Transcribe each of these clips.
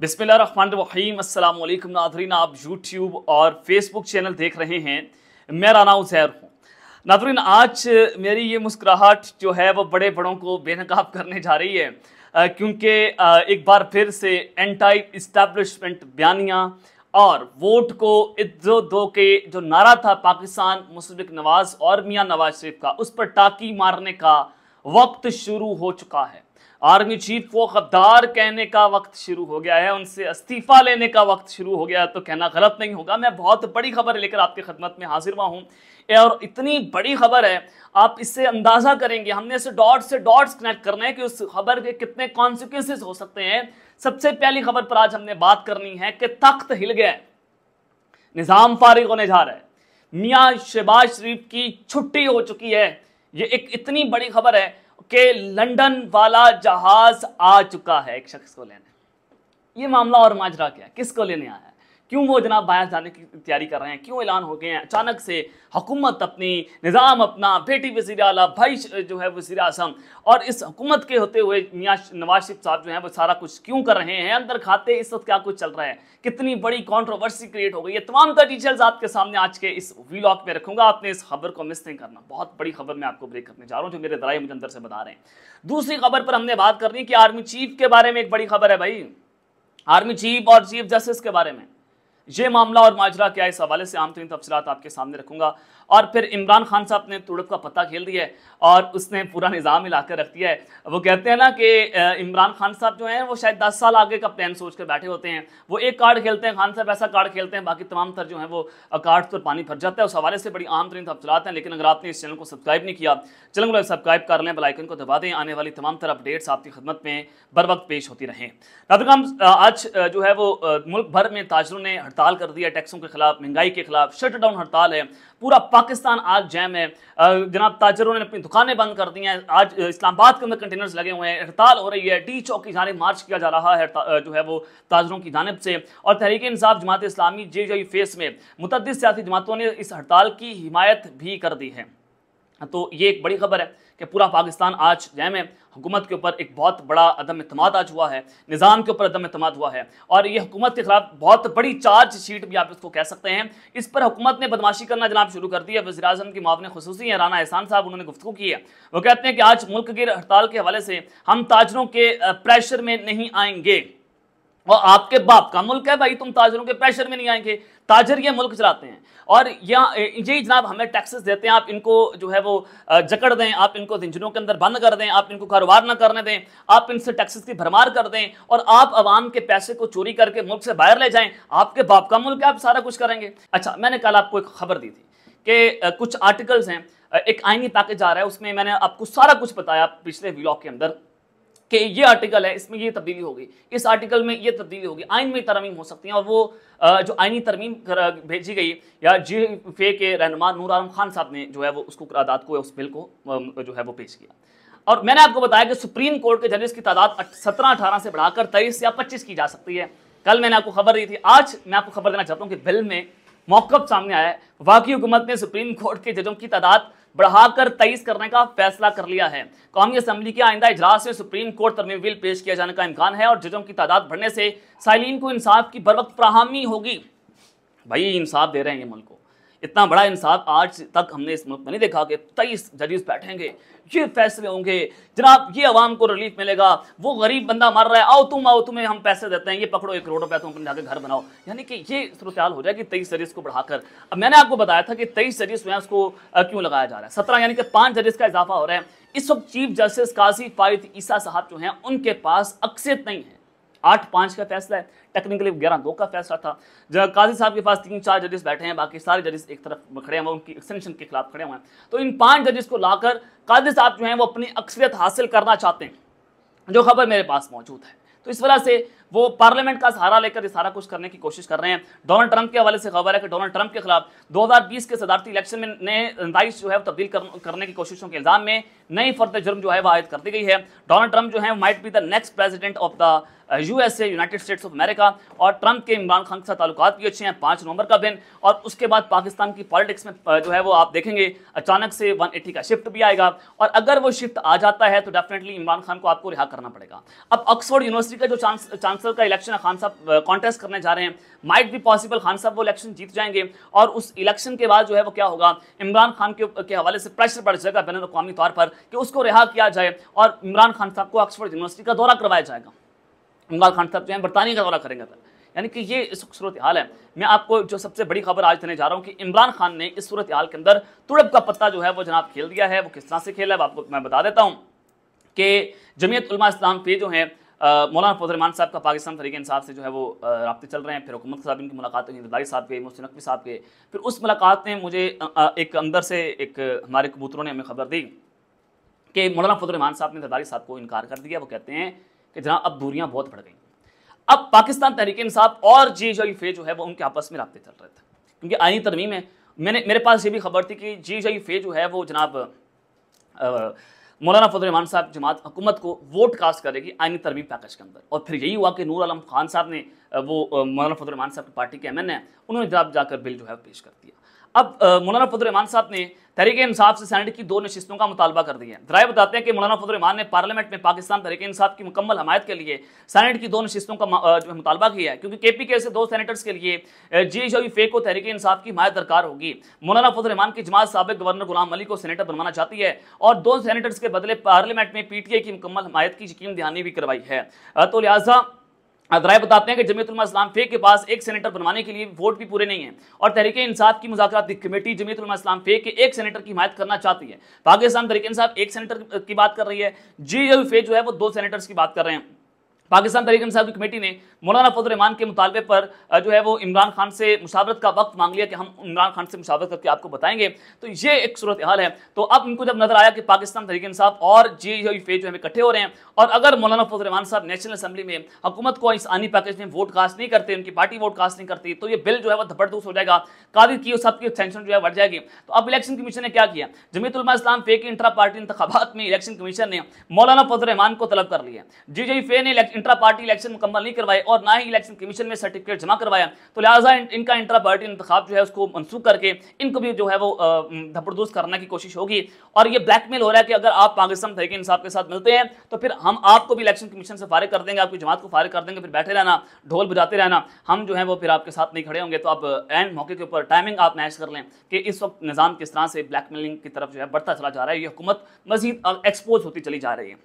बिस्मिल अस्सलाम नादरीन आप यूट्यूब और फेसबुक चैनल देख रहे हैं मैं राना उजैर हूँ नादरीन आज मेरी ये मुस्कुराहट जो है वो बड़े बड़ों को बेनकाब करने जा रही है क्योंकि एक बार फिर से एंटाई इस्टेब्लिशमेंट बयानियाँ और वोट को इज्जो दो के जो नारा था पाकिस्तान मुस्लिम नवाज़ और मियाँ नवाज शरीफ का उस पर टाकी मारने का वक्त शुरू हो चुका है आर्मी चीफ को गद्दार कहने का वक्त शुरू हो गया है उनसे इस्तीफा लेने का वक्त शुरू हो गया है तो कहना गलत नहीं होगा मैं बहुत बड़ी खबर लेकर आपकी खदमत में हाजिर हुआ हूँ और इतनी बड़ी खबर है आप इससे अंदाज़ा करेंगे हमने इसे डॉट से डॉट्स कनेक्ट करना है कि उस खबर के कितने कॉन्सिक्वेंसेस हो सकते हैं सबसे पहली खबर पर आज हमने बात करनी है कि तख्त हिल गया निज़ाम फारिग होने जा रहा है मियाँ शहबाज शरीफ की छुट्टी हो चुकी है ये एक इतनी बड़ी खबर है कि लंदन वाला जहाज आ चुका है एक शख्स को लेने ये मामला और माजरा क्या किसको लेने आया है क्यों वो जनाब बाहर जाने की तैयारी कर रहे हैं क्यों ऐलान हो गए हैं अचानक से हुकूमत अपनी निज़ाम अपना बेटी वजी अला भाई जो है वजीर अजम और इस हुकूमत के होते हुए मियाँ नवाज शरीफ साहब जो है वो सारा कुछ क्यों कर रहे हैं अंदर खाते इस वक्त क्या कुछ चल रहा है कितनी बड़ी कॉन्ट्रोवर्सी क्रिएट हो गई है तमाम तर डिटेल्स आपके सामने आज के इस वीलॉग में रखूंगा आपने इस खबर को मिस नहीं करना बहुत बड़ी खबर मैं आपको ब्रेक करने जा रहा हूँ जो मेरे दराई मुझे अंदर से बता रहे हैं दूसरी खबर पर हमने बात करनी कि आर्मी चीफ के बारे में एक बड़ी खबर है भाई आर्मी चीफ और चीफ जस्टिस के बारे में ये मामला और माजरा क्या इस हवाले से आम तरीन तफसलत आपके सामने रखूंगा और फिर इमरान खान साहब ने तुड़प का पता खेल दिया है और उसने पूरा निज़ाम हिलाकर रख दिया है वो कहते हैं ना कि इमरान खान साहब जो हैं वो शायद दस साल आगे का प्लान सोच कर बैठे होते हैं वो एक कार्ड खेलते हैं खान साहब ऐसा कार्ड खेलते हैं बाकी तमाम तर जो है वो कार्ड पर पानी भर जाता है उस हवाले से बड़ी आम तरीन तफसलत हैं लेकिन अगर आपने इस चैनल को सब्सक्राइब नहीं किया चैनल को सब्सक्राइब कर लें बलाइकन को दबा दें आने वाली तमाम तर अपडेट्स आपकी खदमत में बर वक्त पेश होती रहें नाजुक आज जो है वो मुल्क भर में ताजरों ने हड़ताल कर दी है टैक्सों के खिलाफ महंगाई के खिलाफ शट डाउन हड़ताल है पूरा पाकिस्तान आज जैम है जनाब ताजरों ने अपनी दुकानें बंद कर दी हैं आज इस्लामाबाद के अंदर कंटेनर्स लगे हुए हैं हड़ताल हो रही है टी चौक की जाने मार्च किया जा रहा है जो है वो ताजरों की जानब से और तहरीक इंसाफ जमात इस्लामी जे फेस में मुतद सियासी जमातों ने इस हड़ताल की हिमायत भी कर दी है हाँ, तो ये एक बड़ी खबर है कि पूरा पाकिस्तान आज जैम है हुकूमत के ऊपर एक बहुत बड़ा अदम अतमाद आज हुआ है निज़ाम के ऊपर अदम अतमाद हुआ है और ये हुकूमत के खिलाफ बहुत बड़ी चार्ज शीट भी आप इसको कह सकते हैं इस पर हुकूमत ने बदमाशी करना जनाब शुरू कर दी है वजी अजम की मावन खसूसी हैं राना एहसान साहब उन्होंने गुफ्तु की है वो कहते हैं कि आज मुल्क गिर हड़ताल के हवाले से हम ताजरों के प्रेशर में नहीं आएंगे और आपके बाप का मुल्क है भाई तुम ताजरों के प्रेशर में नहीं आएंगे ताजर ये मुल्क चलाते हैं और यहाँ यही जनाब हमें टैक्सेस देते हैं आप इनको जो है वो जकड़ दें आप इनको जिंजरों के अंदर बंद कर दें आप इनको कारोबार ना करने दें आप इनसे टैक्सेस की भरमार कर दें और आप आवाम के पैसे को चोरी करके मुल्क से बाहर ले जाएं आपके बाप का मुल्क है आप सारा कुछ करेंगे अच्छा मैंने कल आपको एक खबर दी थी कि कुछ आर्टिकल्स हैं एक आइनी पैकेज आ रहा है उसमें मैंने आपको सारा कुछ बताया पिछले ब्लॉग के अंदर कि ये आर्टिकल है इसमें ये तब्दीली होगी इस आर्टिकल में ये तब्दीली होगी आइन में तरमीम हो सकती है और वो जो आइनी तरमीम भेजी गई या जी फे के रहनुमा नूर आलम खान साहब ने जो है वो उसको करारदाद को उस बिल को जो है वो पेश किया और मैंने आपको बताया कि सुप्रीम कोर्ट के जजेस की तादाद सत्रह अठारह से बढ़ाकर तेईस या पच्चीस की जा सकती है कल मैंने आपको खबर दी थी आज मैं आपको खबर देना चाहता हूँ कि बिल में मौकअप सामने आया है वाकई हुकूमत ने सुप्रीम कोर्ट के जजों की तादाद बढ़ाकर तेईस करने का फैसला कर लिया है कौमी असम्बली के आइंदा इजलास में सुप्रीम कोर्ट तरमीम बिल पेश किया जाने का इम्कान है और जजों की तादाद बढ़ने से साइलिन को इंसाफ की बर वक्त होगी भाई इंसाफ दे रहे हैं ये मुल्क को इतना बड़ा इंसाफ आज तक हमने इस मुल्क में नहीं देखा कि तेईस जजेस बैठेंगे ये फैसले होंगे जनाब ये आवाम को रिलीफ मिलेगा वो गरीब बंदा मर रहा है आओ तुम आओ तुम्हें हम पैसे देते हैं ये पकड़ो एक करोड़ रुपया तुम अपने जाकर घर बनाओ यानी कि ये सूरत हो जाएगी तेईस जजेस को बढ़ाकर अब मैंने आपको बताया था कि तेईस जजेस में उसको क्यों लगाया जा रहा है सत्रह यानी कि पाँच जजेस का इजाफा हो रहा है इस वक्त चीफ जस्टिस काजी फायद ईसा साहब जो हैं उनके पास अक्सर नहीं है आठ पांच का फैसला है टेक्निकली ग्यारह दो का फैसला था जब काजी साहब के पास तीन चार जजेस बैठे हैं बाकी सारे जजेस एक तरफ खड़े हैं वो उनकी एक्सटेंशन के खिलाफ खड़े हुए हैं तो इन पांच जजेस को लाकर काजी साहब जो है वो अपनी अक्सरियत हासिल करना चाहते हैं जो खबर मेरे पास मौजूद है तो इस वजह से वो पार्लियामेंट का सहारा लेकर ये सारा कुछ करने की कोशिश कर रहे हैं डोनाल्ड ट्रंप के हवाले से खबर है कि डोनाल्ड ट्रंप के खिलाफ 2020 के सदारती इलेक्शन में नए अंदाइश जो है तब्दील कर, करने की कोशिशों के इल्जाम में नई फर्द जुर्म जो है वह आयद कर दी गई है डोनाल्ड ट्रंप जो है might be the next president of the USA United States of America और ट्रंप के इमरान खान के साथ तल्लत भी अच्छे हैं पाँच नवंबर का दिन और उसके बाद पाकिस्तान की पॉलिटिक्स में uh, जो है वो आप देखेंगे अचानक से 180 का शिफ्ट भी आएगा और अगर वो शिफ्ट आ जाता है तो डेफिनेटली इमरान खान को आपको रिहा करना पड़ेगा अब ऑक्सफोर्ड यूनिवर्सिटी का जो चांस काउंसिल का इलेक्शन खान साहब कॉन्टेस्ट करने जा रहे हैं माइट भी पॉसिबल खान साहब वो इलेक्शन जीत जाएंगे और उस इलेक्शन के बाद जो है वो क्या होगा इमरान खान के, के हवाले से प्रेशर बढ़ जाएगा बैन अवी तो तौर पर कि उसको रिहा किया जाए और इमरान खान साहब को ऑक्सफर्ड यूनिवर्सिटी का दौरा करवाया जाएगा इमरान खान साहब जो है बरतानिया का दौरा करेंगे यानी कि ये इस सूरत हाल है मैं आपको जो सबसे बड़ी खबर आज देने जा रहा हूँ कि इमरान खान ने इस सूरत हाल के अंदर तुड़प का पत्ता जो है वो जनाब खेल दिया है वो किस तरह से खेला है आपको मैं बता देता हूँ कि जमीयत उलमा इस्लाम पे जो है मौलाना फजलमान साहब का पाकिस्तान तरीके इंसाफ से जो है वो रबते चल रहे हैं फिर हुकूमत साहब इनकी मुलाकात हुई ददारी साहब के मोहसिन नकवी साहब के फिर उस मुलाकात में मुझे एक अंदर से एक हमारे कबूतरों ने हमें खबर दी कि मौलाना रमान साहब ने ददारी साहब को इनकार कर दिया वो कहते हैं कि जना अब दूरियाँ बहुत बढ़ गई अब पाकिस्तान तहरीक इंसाफ और जी जो फे जो है वो उनके आपस में रबते चल रहे थे क्योंकि आईनी तरमीम है मैंने मेरे पास ये भी खबर थी कि जी जो फे जो है वो जनाब मौलाना फजलरहमान साहब जमात हुकूमत को वोट कास्ट करेगी आइनी तरमीम पैकेज के अंदर और फिर यही हुआ कि नूर आलम खान साहब ने वो मौलाना फजलरहमान साहब की पार्टी के एम एन है उन्होंने जब जाकर बिल जो है पेश कर दिया अब मौलाना फजलरहमान साहब ने तरीके इंसाफ से सैनेट की दो नशस्तों का मुतालबा कर दिया जराए बताते हैं कि मौलाना फजलरहमान ने पार्लियामेंट में पाकिस्तान तरीके इंसाफ की मुकम्मल हमायत के लिए सैनेट की दो नशस्तों का मुतालबा किया है क्योंकि के पी के से दो सैनेटर्स के लिए जी शवी फेक को तहरीक इंसाफ की हमायत दरकार होगी मौलाना फजलरहमान की जमात सबक गवर्नर गुलाम अली को सैनेटर बनवाना चाहती है और दो सैनेटर्स के बदले पार्लियामेंट में पी टी ए की मुकम्मल हमायत की यकीन दहानी भी करवाई है तो लिहाजा अदराय बताते हैं कि जमीयतुलमा इस्लाम फेक के पास एक सेनेटर बनवाने के लिए वोट भी पूरे नहीं है और तरीके इंसाफ की की कमेटी जमीयतुलमा इस्लाम फेक के एक सेनेटर की हिमायत करना चाहती है पाकिस्तान तरीके इंसाफ एक सेनेटर की बात कर रही है जी फेक जो है वो दो सेनेटर्स की बात कर रहे हैं पाकिस्तान तहरीक इंसाफ की कमेटी ने मौलाना फजल रहमान के मुतालबे पर जो है वो इमरान खान से मुशावरत का वक्त मांग लिया कि हम इमरान खान से मुशावरत करके आपको बताएंगे तो ये एक सूरत हाल है तो अब इनको जब नजर आया कि पाकिस्तान तरीके इंसाफ और जे e e फे जो है इकट्ठे हो रहे हैं और अगर मौलाना फजल रहमान साहब नेशनल असम्बली में हुकूमत को इस आनी पैकेज में वोट कास्ट नहीं करते उनकी पार्टी वोट कास्ट नहीं करती तो ये बिल जो है वो धपड़दूस हो जाएगा कादिर की सब की सेंशन जो है बढ़ जाएगी तो अब इलेक्शन कमीशन ने क्या किया जमीतुलमा इस्लाम फे के इंटरा पार्टी इंतबात में इलेक्शन कमीशन ने मौलाना फजल रहमान को तलब कर लिया जे e फे ने इंट्रा पार्टी इलेक्शन मुकम्मल नहीं करवाए और ना ही इलेक्शन कमीशन में सर्टिफिकेट जमा करवाया तो लिहाजा इन, इनका इंट्रा पार्टी इंतखब जो है उसको मनसूख करके इनको भी जो है वो धपड़दूस करने की कोशिश होगी और ये ब्लैकमेल हो रहा है कि अगर आप पाकिस्तान तरीके इंसाफ के साथ मिलते हैं तो फिर हम आपको भी इलेक्शन कमीशन से फारिग कर देंगे आपकी जमात को फारिग कर देंगे फिर बैठे रहना ढोल बजाते रहना हम जो है वो फिर आपके साथ नहीं खड़े होंगे तो आप एंड मौके के ऊपर टाइमिंग आप मैच कर लें कि इस वक्त निज़ाम किस तरह से ब्लैकमेलिंग की तरफ जो है बढ़ता चला जा रहा है ये हुकूमत मजीद एक्सपोज होती चली जा रही है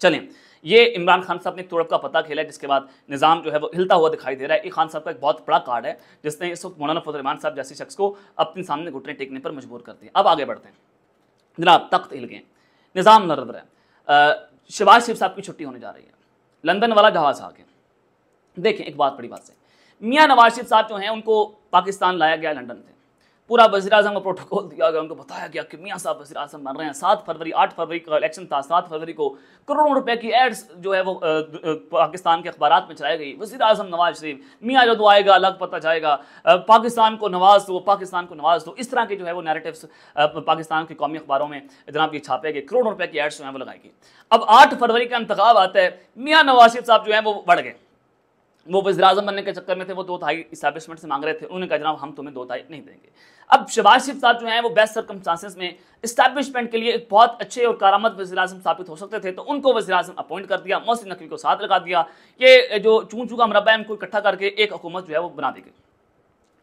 चलें ये इमरान खान साहब ने तुड़प का पता खेला है जिसके बाद निज़ाम जो है वो हिलता हुआ दिखाई दे रहा है ये खान साहब का एक बहुत बड़ा कार्ड है जिसने इस वक्त मौलाना फजलरहमान साहब जैसे शख्स को अपने सामने घुटने टेकने पर मजबूर कर दिया अब आगे बढ़ते हैं जनाब तख्त हिल गए निज़ाम नरद रहे है शिवाज शिव साहब की छुट्टी होने जा रही है लंदन वाला जहाज आ गया देखें एक बात बड़ी बात से मियाँ नवाज शिफ साहब जो हैं उनको पाकिस्तान लाया गया लंदन से पूरा वजी अजम का प्रोटोकॉल दिया गया उनको बताया गया कि मियाँ साहब वजी अजम बन रहे हैं सात फरवरी आठ फरवरी का इलेक्शन था सात फरवरी को करोड़ों रुपए की एड्स जो है वो पाकिस्तान के अखबार में चलाई गई वजी अजम नवाज शरीफ मियाँ जो तो आएगा अलग पता जाएगा पाकिस्तान को नवाज दो पाकिस्तान को नवाज दो इस तरह के जो है वो नेरेटिव पाकिस्तान के कौमी अखबारों में जनाब ये छापे गए करोड़ों रुपए की एड्स जो है वो लगाई गई अब आठ फरवरी का इंतखब आता है मियाँ नवाज शरीफ साहब जो है वो बढ़ गए वो वजर अजम बनने के चक्कर में थे वो दो तिहाई इस्टेबलिशमेंट से मांग रहे थे उन्होंने कहा जनाब हम तुम्हें दो तिहाई नहीं देंगे अब शबाज शरीफ साहब जो हैं वो बेस्ट सर्कमस्टांसिस में इस्टेबलिशमेंट के लिए एक बहुत अच्छे और कारामद वजी अजम साबित हो सकते थे तो उनको वजी अजम अपॉइंट कर दिया मोहसिन नकवी को साथ लगा दिया ये जो चूं चूँ का मरबा है उनको इकट्ठा करके एक हुकूमत जो है वो बना दी गई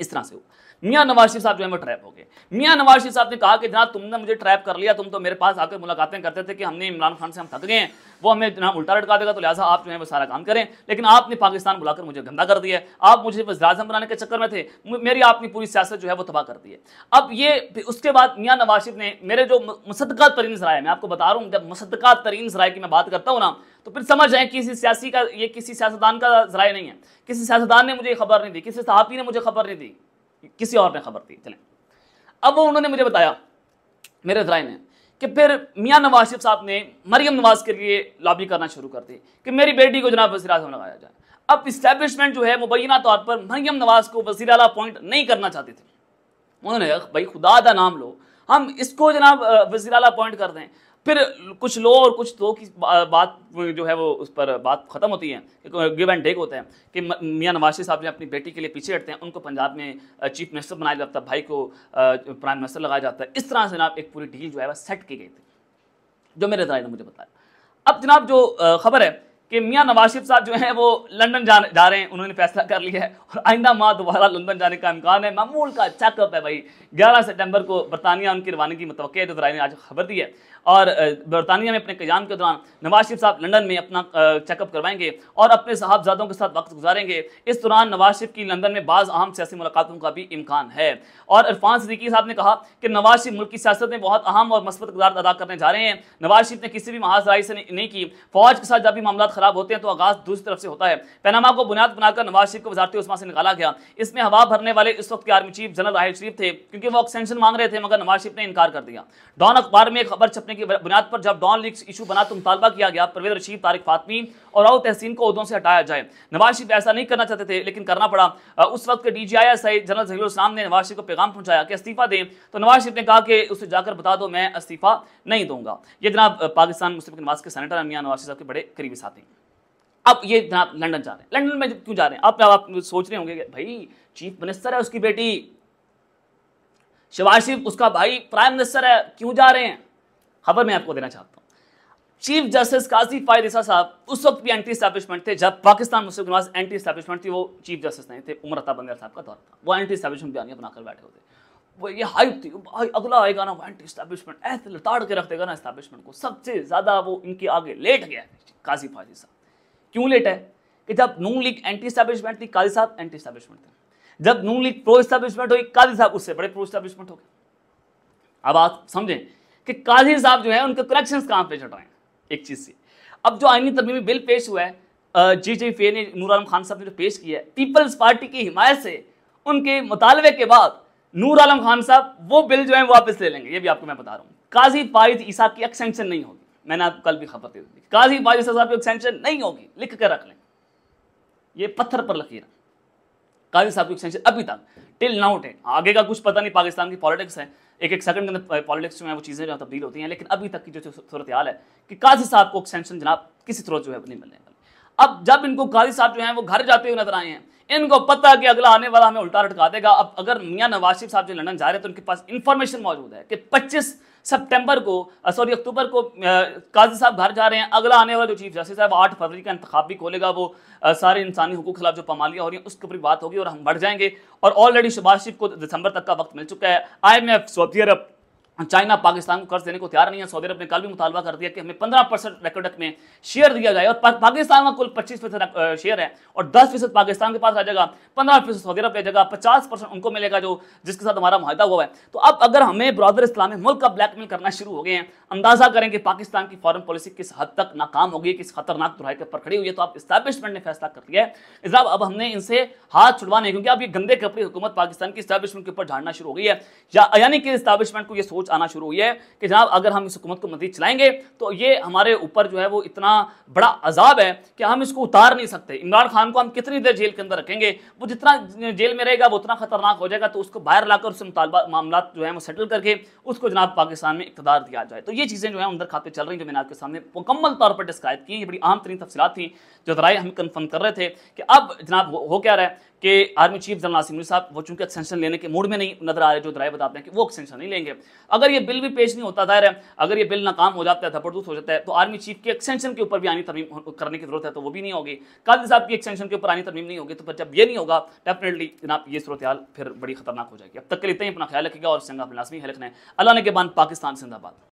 इस तरह से हुआ मियाँ नवाज शरीफ साहब जो है वो ट्रैप हो गए मियाँ नवाज शरीफ साहब ने कहा कि जनाब तुमने मुझे ट्रैप कर लिया तुम तो मेरे पास आकर मुलाकातें करते थे कि हमने इमरान खान से हम थक गए हैं वो हमें जनाब उल्टा लटका देगा तो लिहाजा आप जो है वो सारा काम करें लेकिन आपने पाकिस्तान बुलाकर मुझे गंदा कर दिया आप मुझे वजराजम बनाने के चक्कर में थे मेरी आपकी पूरी सियासत जो है वो तबाह कर दी है अब ये उसके बाद मियाँ नवाज शरीफ ने मेरे जो मुसदक तरीन जराए मैं आपको बता रहा हूँ जब मुसदक तरीन जराए की मैं बात करता हूँ ना तो फिर समझ जाए किसी सियासी का ये किसी सियासतदान का जराए नहीं है किसी सियासतदान ने मुझे खबर नहीं दी किसी सहाफ़ी ने मुझे खबर नहीं दी किसी और ने खबर दी चले अब वो उन्होंने मुझे बताया मेरे जराए ने कि फिर मियाँ नवाज शरीफ साहब ने मरियम नवाज के लिए लॉबी करना शुरू कर दी कि मेरी बेटी को जनाब वजी अजम लगाया जाए अब इस्टेब्लिशमेंट जो है मुबैना तौर पर मरियम नवाज को वजी अला अपॉइंट नहीं करना चाहते थे उन्होंने भाई खुदा का नाम लो हम इसको जनाब वजी अला अपॉइंट कर दें फिर कुछ लो और कुछ दो की बात जो है वो उस पर बात ख़त्म होती है गिव एंड टेक होता है कि मियाँ नवाज शरीफ साहब ने अपनी बेटी के लिए पीछे हटते हैं उनको पंजाब में चीफ मिनिस्टर बनाया जाता है भाई को प्राइम मिनिस्टर लगाया जाता है इस तरह से जनाब एक पूरी डील जो है वह सेट की गई थी जो मेरे दादा ने मुझे बताया अब जनाब जो खबर है कि मियाँ नवाज शरीफ साहब जो हैं वो लंदन जा, जा रहे हैं उन्होंने फैसला कर लिया है और आइंदा माह दोबारा लंदन जाने का इम्कान है मामूल का चेकअप है भाई 11 सितंबर को बरतानिया उनकी रवानी की मतवे है तो ने आज खबर दी है और बरतानिया में अपने कयाम के दौरान नवाज शरीफ साहब लंदन में अपना चेकअप करवाएंगे और अपने साहबजादों के साथ वक्त गुजारेंगे इस दौरान नवाज शरीफ की लंदन में बाज़ अहम सियासी मुलाकातों का भी इम्कान है और इरफान सदीकी साहब ने कहा कि नवाज शरीफ मुल्क की सियासत में बहुत अहम और मस्बत किरदार अदा करने जा रहे हैं नवाज शरीफ ने किसी भी महाजराई से नहीं की फौज के साथ जब भी मामला खराब होते हैं तो आगाज दूसरी तरफ से होता है पैनामा को बुनियाद बनाकर नवाज शरीफ को वजारती उस्मा से निकाला गया इसमें हवा भरने वाले इस वक्त के army chief general Raheel Sharif थे क्योंकि वो एक्सटेंशन मांग रहे थे मगर नवाज शरीफ ने इनकार कर दिया डॉन अखबार में खबर छपने की बुनियाद पर जब डॉन लीग इशू बना तो मुतालबा किया गया परवेद रशीद तारिक फातमी और राउ तहसीन को उदों से हटाया जाए नवाज शरीफ ऐसा नहीं करना चाहते थे लेकिन करना पड़ा उस वक्त के D G I S I general Zaheer Islam ने नवाज शरीफ को पैगाम पहुंचाया कि इस्तीफा दें तो नवाज शरीफ ने कहा कि उसे जाकर बता दो मैं इस्तीफा नहीं दूंगा ये जनाब पाकिस्तान मुस्लिम नवाज के सैनिटर अमिया नवाज साहब के बड़े करीबी साथी अब ये जनाब लंदन जा रहे हैं लंदन में क्यों जा रहे हैं अब आप, सोच रहे होंगे भाई चीफ मिनिस्टर है उसकी बेटी शिवाज उसका भाई प्राइम मिनिस्टर है क्यों जा रहे हैं खबर मैं आपको देना चाहता हूँ चीफ जस्टिस काजी फायदा साहब उस वक्त भी एंटी स्टैब्लिशमेंट थे जब पाकिस्तान मुस्लिम नवाज एंटी स्टैब्लिशमेंट थी वो चीफ जस्टिस नहीं थे उमर अता बंदर साहब का दौर था वो एंटी स्टैब्लिशमेंट बयानियाँ बनाकर बैठे होते वो ये हाइप थी भाई अगला आएगा ना एंटी स्टैब्लिशमेंट ऐसे लताड़ के रख देगा ना स्टैब्लिशमेंट को सबसे ज़्यादा वो इनके आगे लेट गया काजी फायदी साहब क्यों लेट है कि जब नून लीग एंटी स्टैब्लिशमेंट थी कादी साहब एंटी स्टैब्लिशमेंट थे जब नून लीग प्रो स्टैब्लिशमेंट हुई कादी साहब उससे बड़े प्रो स्टैब्लिशमेंट हो गए अब आप समझें कि काजी साहब जो है उनके कनेक्शन कहां पे चढ़ रहे हैं एक चीज़ से अब जो आईनी तरमीमी बिल पेश हुआ है जी जी फे ने नूर आलम खान साहब ने जो पेश किया है पीपल्स पार्टी की हिमायत से उनके मुतालबे के बाद नूर आलम खान साहब वो बिल जो है वापस ले लेंगे ये भी आपको मैं बता रहा हूँ काजी पाइज ईसा की एक्सटेंशन नहीं होगी मैंने आपको कल भी खबर दे दी काजी बाजी साहब की एक्सटेंशन नहीं होगी लिख के रख लें ये पत्थर पर लकीर काजी साहब की एक्सटेंशन अभी तक टिल नाउ टेन आगे का कुछ पता नहीं पाकिस्तान की पॉलिटिक्स है एक एक सेकंड के अंदर पॉलिटिक्स में वो चीज़ें जो तब्दील होती हैं लेकिन अभी तक की जो सूरत हाल है कि काजी साहब को एक्सटेंशन जनाब किसी तरह जो है नहीं मिलने वाली अब जब इनको काजी साहब जो है वो घर जाते हुए नजर आए हैं इनको पता है कि अगला आने वाला हमें उल्टा लटका देगा अब अगर मियाँ नवाज शरीफ साहब जो लंदन जा रहे हैं तो उनके पास इंफॉर्मेशन मौजूद है कि पच्चीस सितंबर को सॉरी अक्टूबर को काजी साहब घर जा रहे हैं अगला आने वाला जो चीफ जस्टिस साहब आठ फरवरी का इंतखा भी खोलेगा वो आ, सारे इंसानी हकूक खिलाफ जो पमालियाँ हो रही हैं उसके ऊपर बात होगी और हम बढ़ जाएंगे और ऑलरेडी शबाज शिफ को दिसंबर तक का वक्त मिल चुका है I M F Saudi Arab China Pakistan को कर्ज देने को तैयार नहीं है सऊदी अरब ने कल भी मुतालबा कर दिया कि हमें 15 परसेंट रेकोडक में शेयर दिया जाए और पा, पाकिस्तान का कुल 25 फीसद शेयर है और 10 फीसद पाकिस्तान के पास आ जाएगा 15 फीसद सऊदी अरब ले जाएगा 50 परसेंट उनको मिलेगा जो जिसके साथ हमारा माहा हुआ है तो अब अगर हमें ब्रॉदर इस्लामी मुल्क का ब्लैकमेल करना शुरू हो गए हैं अंदाजा करें कि पाकिस्तान की फॉरन पॉलिसी किस हद तक नाकाम होगी किस खतरनाक दुराई के ऊपर खड़ी हुई है तो आप इस्टेब्लिशमेंट ने फैसला कर लिया है इसलिए अब हमने इनसे हाथ छुड़वाने क्योंकि अब ये गंदे कपड़े हुकूमत पाकिस्तान की इस्टेब्लिशमेंट के ऊपर झाड़ना शुरू हो गई है यानी कि इस्टेब्लिशमेंट को यह सोच आना शुरू हुई है कि जनाब अगर हम इस हुकूमत को मजीद चलाएंगे तो ये हमारे ऊपर जो है वो इतना बड़ा अजाब है कि हम इसको उतार नहीं सकते इमरान खान को हम कितनी देर जेल के अंदर रखेंगे वो जितना जेल में रहेगा वो उतना खतरनाक हो जाएगा तो उसको बाहर लाकर उससे मुतालबा मामला जो है वो सेटल करके उसको जनाब पाकिस्तान में इकतदार दिया जाए तो ये चीज़ें जो है अंदर खाते चल रही जो मैंने आपके सामने मुकम्मल तौर पर डिस्क्राइब की ये बड़ी आम तरीन तफसलत थी जो जराए हम कन्फर्म कर रहे थे कि अब जनाब हो क्या रहा है कि आर्मी चीफ जनरल आसिम साहब वो चूंकि एक्सटेंशन लेने के मूड में नहीं नजर आ रहे जो राय बताते हैं कि वो एक्सटेंशन नहीं लेंगे अगर ये बिल भी पेश नहीं होता दायर है अगर ये बिल नाकाम हो जाता है धपड़दूत हो जाता है तो आर्मी चीफ के एक्सटेंशन के ऊपर भी आनी तरमीम करने की जरूरत है तो वो भी नहीं होगी काजी साहब की एक्सटेंशन के ऊपर आनी तरमीम नहीं होगी तो फिर जब ये नहीं होगा डेफिनेटली जनाब ये सूरत फिर बड़ी खतरनाक हो जाएगी अब तक के लिए अपना ख्याल रखेगा और संगा अपने लाजमी है लिखना है अल्लाह ने के बाद पाकिस्तान जिंदाबाद